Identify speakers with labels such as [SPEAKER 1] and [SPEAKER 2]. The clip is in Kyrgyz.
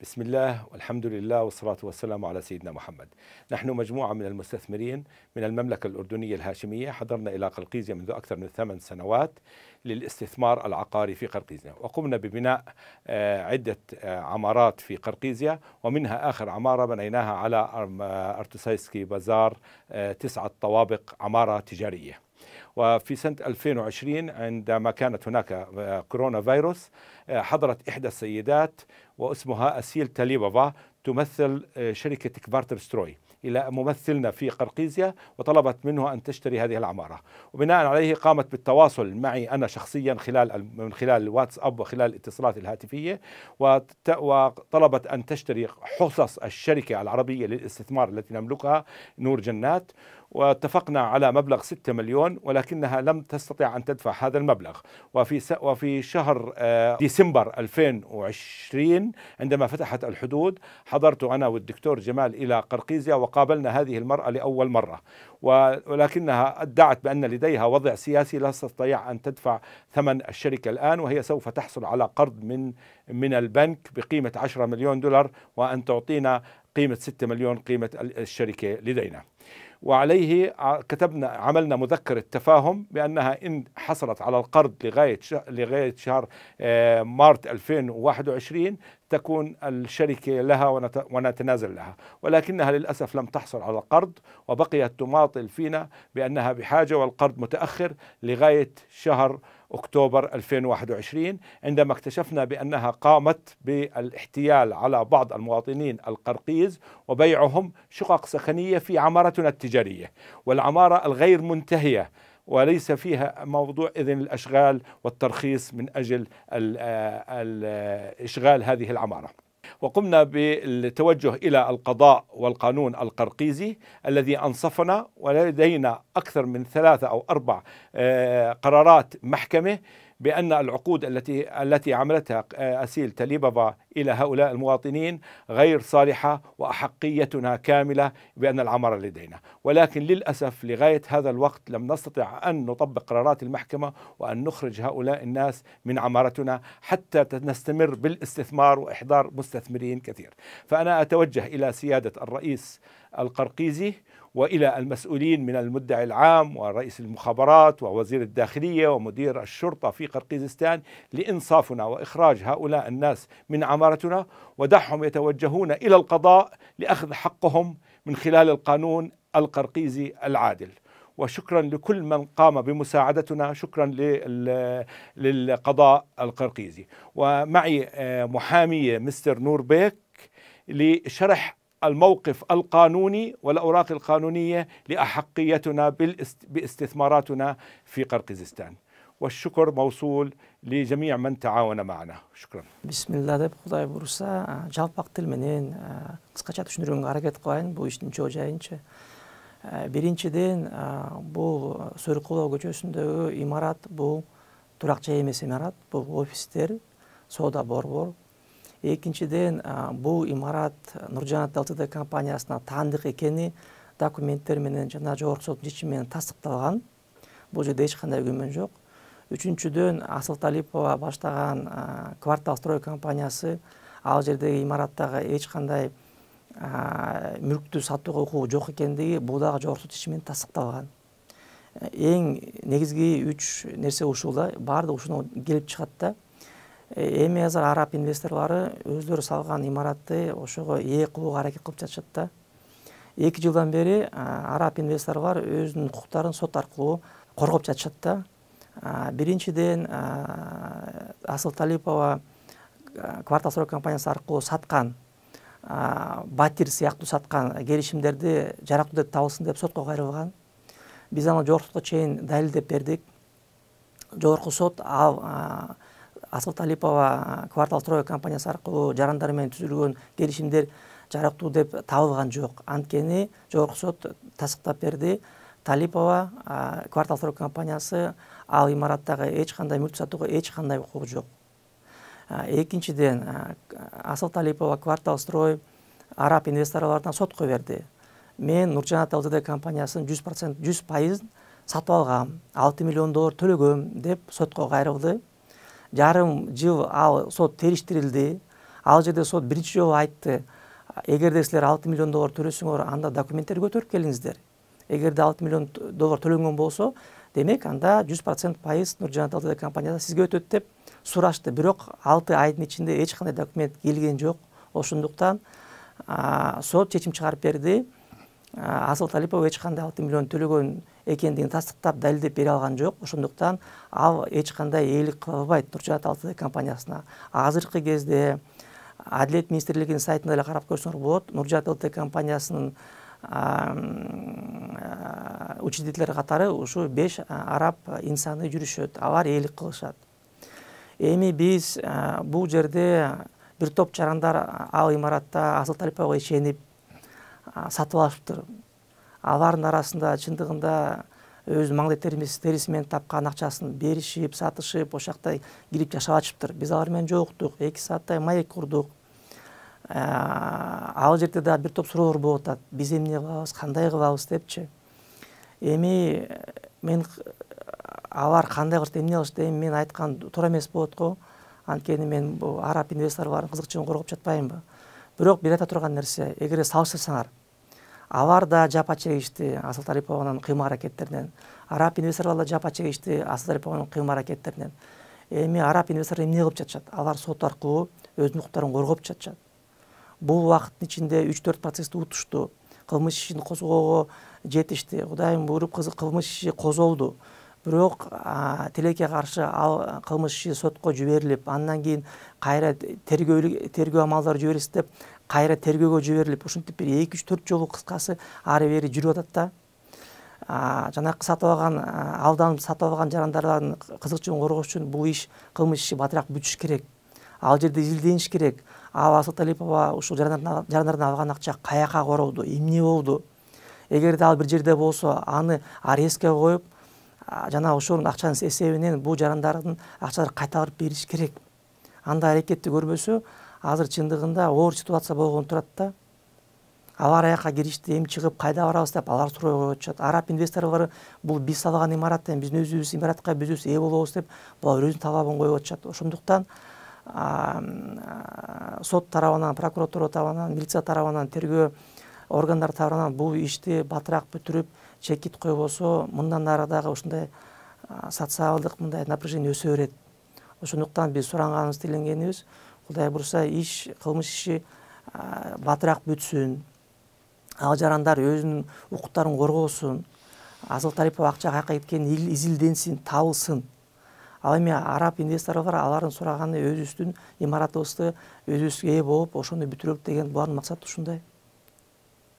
[SPEAKER 1] بسم الله والحمد لله والصلاة والسلام على سيدنا محمد نحن مجموعة من المستثمرين من المملكة الأردنية الهاشمية حضرنا إلى قرقيزيا منذ أكثر من ثمان سنوات للاستثمار العقاري في قرقيزيا وقمنا ببناء آه، عدة آه، عمارات في قرقيزيا ومنها آخر عمارة بنيناها على آه، أرتسايسكي بازار تسعة طوابق عمارة تجارية وفي سنة 2020 عندما كانت هناك آه، كورونا فيروس آه، حضرت إحدى السيدات واسمها أسيل تاليبابا تمثل آه، شركة كبارتر ستروي إلى ممثلنا في قرقيزيا وطلبت منه أن تشتري هذه العمارة وبناء عليه قامت بالتواصل معي أنا شخصيا خلال من خلال الواتساب وخلال الاتصالات الهاتفية وطلبت أن تشتري حصص الشركة العربية للاستثمار التي نملكها نور جنات واتفقنا على مبلغ 6 مليون ولكنها لم تستطع أن تدفع هذا المبلغ وفي وفي شهر آه، ديسمبر 2020 عندما فتحت الحدود حضرت أنا والدكتور جمال إلى قرقيزيا وقابلنا هذه المرأة لأول مرة ولكنها ادعت بأن لديها وضع سياسي لا تستطيع أن تدفع ثمن الشركة الآن وهي سوف تحصل على قرض من من البنك بقيمة 10 مليون دولار وأن تعطينا قيمة 6 مليون قيمة الشركة لدينا وعليه كتبنا عملنا مذكرة تفاهم بأنها إن حصلت على القرض لغاية لغاية شهر آه، مارت 2021 تكون الشركة لها ونتنازل لها ولكنها للأسف لم تحصل على القرض وبقيت تماطل فينا بأنها بحاجة والقرض متأخر لغاية شهر أكتوبر 2021 عندما اكتشفنا بأنها قامت بالاحتيال على بعض المواطنين القرقيز وبيعهم شقق سكنية في عمارة حياتنا التجارية والعمارة الغير منتهية وليس فيها موضوع إذن الأشغال والترخيص من أجل آه، آه، إشغال هذه العمارة وقمنا بالتوجه إلى القضاء والقانون القرقيزي الذي أنصفنا ولدينا أكثر من ثلاثة أو أربع آه، قرارات محكمة بأن العقود التي التي عملتها آه، أسيل تليبابا إلى هؤلاء المواطنين غير صالحة وأحقيتنا كاملة بأن العمر لدينا ولكن للأسف لغاية هذا الوقت لم نستطع أن نطبق قرارات المحكمة وأن نخرج هؤلاء الناس من عمارتنا حتى نستمر بالاستثمار وإحضار مستثمرين كثير فأنا أتوجه إلى سيادة الرئيس القرقيزي والى المسؤولين من المدعي العام ورئيس المخابرات ووزير الداخليه ومدير الشرطه في قرقيزستان لانصافنا واخراج هؤلاء الناس من عمارتنا ودعهم يتوجهون الى القضاء لاخذ حقهم من خلال القانون القرقيزي العادل. وشكرا لكل من قام بمساعدتنا شكرا للقضاء القرقيزي ومعي آه، محامية مستر نور بيك لشرح الموقف القانوني والأوراق القانونية لأحقيتنا باستثماراتنا في قرقيزستان والشكر موصول لجميع من تعاون معنا شكرا
[SPEAKER 2] بسم الله دب خداي بروسا جاب وقت المنين قصقشة تشنرون عرقة قوان بوشن جو جاينش Биринчиден бул Сүркулоо көчөсүндөгү имарат бул туракчы эмес имарат, бул офистер, соода борбор, экинчиден бул имарат нуржанат лтд компаниясына таандык экени документтер менен жана жогорку соттун чечими менен тастыкталган бул жерде эч кандай күмөн жок үчүнчүдөн асыл талипова баштаган квартал строй компаниясы ал жердеги имараттагы эч кандай мүлктү сатууга укугу жок экендиги бул дагы жогорку сот чечими менен тастыкталган эң негизги үч нерсе ушул да баардыгы ушуну келип чыгат да Э, эми азыр араб инвесторлору өздөрү салган имаратты ошого ээ кылууга аракет кылып жатышат да эки жылдан бери араб инвесторлор өзүнүн укуктарын сот аркылуу коргоп жатышат да биринчиден асыл талипова квартал строй компаниясы аркылуу саткан батир сыяктуу саткан келишимдерди жарактуу деп табылсын деп сотко кайрылган биз аны жогорку сотко чейин далилдеп бердик жогорку сот ал асыл талипова квартал строй компаниясы аркылуу жарандар менен түзүлгөн келишимдер жарактуу деп табылган жок анткени жогорку сот тастыктап берди талипова квартал строй компаниясы ал имараттагы эч кандай мүлк сатууга эч кандай укугу жок экинчиден асыл талипова квартал строй араб инвесторлоруна сотко берди мен нуржанат лдд компаниясынын жүз процент жүз пайызын сатып алгам алты миллион доллар төлөгөм деп сотко кайрылды жарым жыл ал сот териштирилди ал жерде сот биринчи жолу айтты эгерде силер алты миллион доллар төлөсөңөр анда документтерди көтөрүп келиңиздер эгерде алты миллион доллар төлөнгөн болсо демек анда жүз процент пайыз нуржан нуржана компания сизге өтөт деп сурашты бирок алты айдын ичинде эч кандай документ келген жок ошондуктан сот чечим чыгарып берди асыл талипова эч кандай алты миллион төлөгөн экендигин тастыктап далилдеп бере алган жок ошондуктан ал эч кандай ээлик кыла албайт нуржаат алтд компаниясына азыркы кезде адилет министрлигинин сайтында эле карап көрсөңөр болот нуржаат лт компаниясынын учредителдери катары ушу беш араб инсаны жүрүшөт алар ээлик кылышат эми биз бул жерде бир топ жарандар ал имаратта асыл талипова ишенип сатып алып тұр алардың арасында шындығында өз маңдай терісімен тапқан ақшасын берішіп сатышып осы жақта келіп жашап тұр біз алармен жолықтық екі сағаттай маек құрдық ә, ал жерде да бір топ суроолор болуп атат биз эмне кылабыз кандай кылабыз депчи эми мен алар қандай кылышты эмне кылышты эми мен айтқан туура эмес болот го анткени мен бул араб инвесторлордун кызыкчылыгын коргоп жатпаймынбы бирок бир айта турган нерсе эгерде салыштырсаңар алар да жапа чегишти асыл тарипованын кыйма аракеттеринен араб инвесторлор да жапа чегишти асыл тарипованын кыйма аракеттеринен эми араб инвесторлор эмне кылып жатышат алар сот аркылуу өзүнүн укуктарын коргоп жатышат бул убакыттын ичинде үч төрт процессти утушту кылмыш ишин козгоого жетишти кудайым буйруп кылмыш иши козголду бирок тилекке каршы ал кылмыш иши сотко жиберилип андан кийин кайра тергөө тергөө амалдары жиберилсин деп кайра тергөөгө жиберилип ушинтип бир эки үч төрт жолу кыскасы ары бери жүрүп атат да жанакы сатып алган алданып сатып алган жарандардын кызыкчылыгын коргош үчүн бул иш кылмыш иши батыраак бүтүш керек ал жерде изилдениш керек ал асылталипова ушул жарандардан алган акча каяка королду эмне болду эгерде ал бир жерде болсо аны арестке коюп жана ошонун акчанын эсебинен бул жарандардын акчаларын кайтарып бериш керек андай аракетти көрбөсө азыр чындыгында оор ситуация болгон турат да алар аяка киришти эми чыгып кайда барабыз деп алар суроо коюп атышат араб инвесторлору бул биз салган имарат эми биздин өзүбүз имаратка өзүбүз ээ болобуз деп булар өзүнүн талабын коюп атышат ошондуктан сот тарабынан прокуратура тарабынан милиция тарабынан тергөө органдар тарабынан бул ишти батыраак бүтүрүп чекит койбосо мындан ары дагы ушундай социалдык мындай напряжение өсө берет ошондуктан биз суранганыбыз тиленгенибиз кудай буюрса иш кылмыш иши батыраак бүтсүн ал жарандар өзүнүн укуктарын коргосун азыл тарипов акча каякка кеткенин изилденсин табылсын ал эми араб инвесторлор бар алардын сураганы өзүбүздүн имаратыбызды өзүбүз ээ болуп ошону бүтүрөлүк деген булардын максаты ушундай